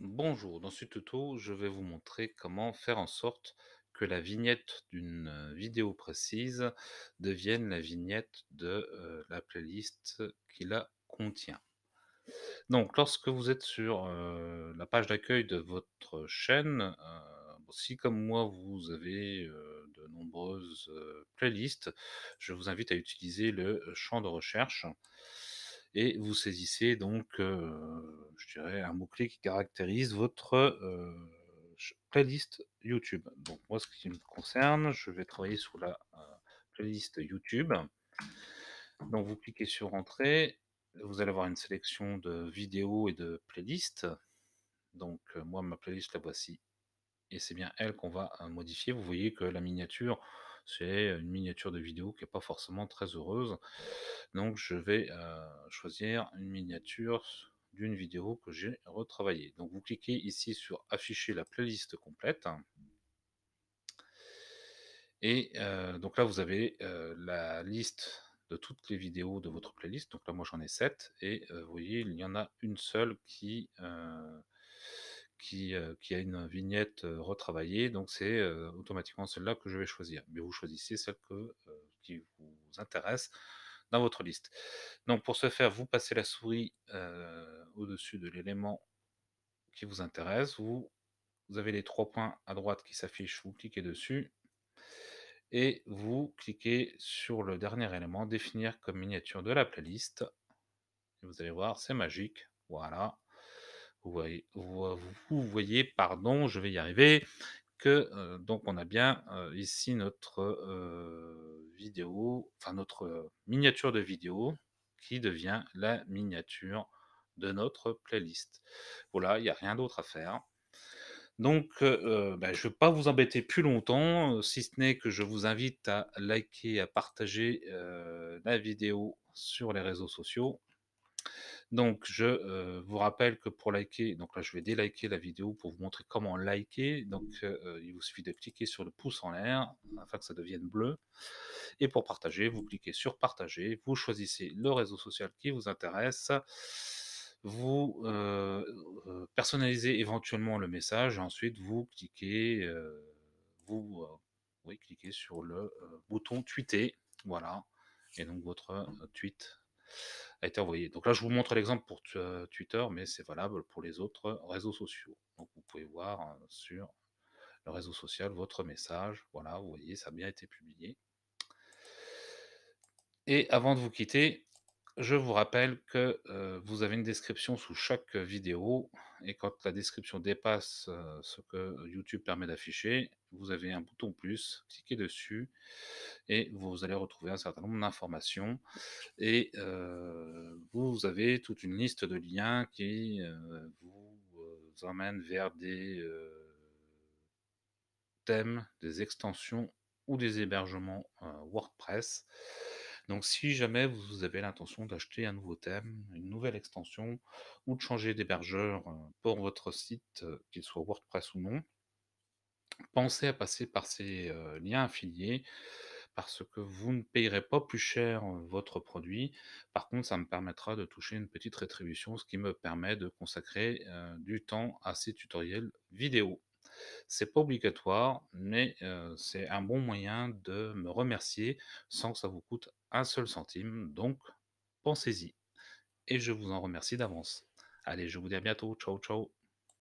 Bonjour, dans ce tuto, je vais vous montrer comment faire en sorte que la vignette d'une euh, vidéo précise devienne la vignette de euh, la playlist qui la contient. Donc, lorsque vous êtes sur euh, la page d'accueil de votre chaîne, aussi si comme moi vous avez de nombreuses playlists, je vous invite à utiliser le champ de recherche et vous saisissez donc, euh, je dirais, un mot-clé qui caractérise votre euh, playlist YouTube. Donc moi, ce qui me concerne, je vais travailler sur la euh, playlist YouTube. Donc vous cliquez sur Entrée, vous allez avoir une sélection de vidéos et de playlists. Donc moi, ma playlist, la voici. Et c'est bien elle qu'on va modifier. Vous voyez que la miniature c'est une miniature de vidéo qui n'est pas forcément très heureuse. Donc je vais choisir une miniature d'une vidéo que j'ai retravaillée. Donc vous cliquez ici sur afficher la playlist complète. Et donc là, vous avez la liste de toutes les vidéos de votre playlist. Donc là, moi, j'en ai 7. Et vous voyez, il y en a une seule qui qui, a une vignette retravaillée. Donc c'est automatiquement celle-là que je vais choisir. Mais vous choisissez celle que, qui vous intéresse dans votre liste. Donc pour ce faire, vous passez la souris au-dessus de l'élément qui vous intéresse. Vous, vous, avez les trois points à droite qui s'affichent, vous cliquez dessus. Et vous cliquez sur le dernier élément, définir comme miniature de la playlist. Et vous allez voir, c'est magique. Voilà vous voyez, pardon, je vais y arriver, que euh, donc on a bien euh, ici notre euh, vidéo, enfin notre miniature de vidéo qui devient la miniature de notre playlist. Voilà, il n'y a rien d'autre à faire. Donc, ben, je ne vais pas vous embêter plus longtemps, si ce n'est que je vous invite à liker, à partager la vidéo sur les réseaux sociaux. Donc, je euh, vous rappelle que pour liker, donc là, je vais déliker la vidéo pour vous montrer comment liker. Donc, euh, il vous suffit de cliquer sur le pouce en l'air afin que ça devienne bleu. Et pour partager, vous cliquez sur partager. Vous choisissez le réseau social qui vous intéresse. Vous euh, personnalisez éventuellement le message et ensuite vous cliquez, vous cliquez sur le bouton tweeter. Voilà. Et donc votre tweet a été envoyé. Donc là, je vous montre l'exemple pour euh, Twitter, mais c'est valable pour les autres réseaux sociaux. Donc vous pouvez voir hein, sur le réseau social votre message. Voilà, vous voyez, ça a bien été publié. Et avant de vous quitter, je vous rappelle que vous avez une description sous chaque vidéo et quand la description dépasse ce que YouTube permet d'afficher, vous avez un bouton plus, cliquez dessus et vous allez retrouver un certain nombre d'informations et vous avez toute une liste de liens qui vous, vous emmène vers des thèmes, des extensions ou des hébergements WordPress. Donc si jamais vous avez l'intention d'acheter un nouveau thème, une nouvelle extension ou de changer d'hébergeur euh, pour votre site, euh, qu'il soit WordPress ou non, pensez à passer par ces euh, liens affiliés parce que vous ne payerez pas plus cher votre produit. Par contre, ça me permettra de toucher une petite rétribution, ce qui me permet de consacrer du temps à ces tutoriels vidéo. C'est pas obligatoire, mais c'est un bon moyen de me remercier sans que ça vous coûte un seul centime. Donc, pensez-y. Et je vous en remercie d'avance. Allez, je vous dis à bientôt. Ciao, ciao.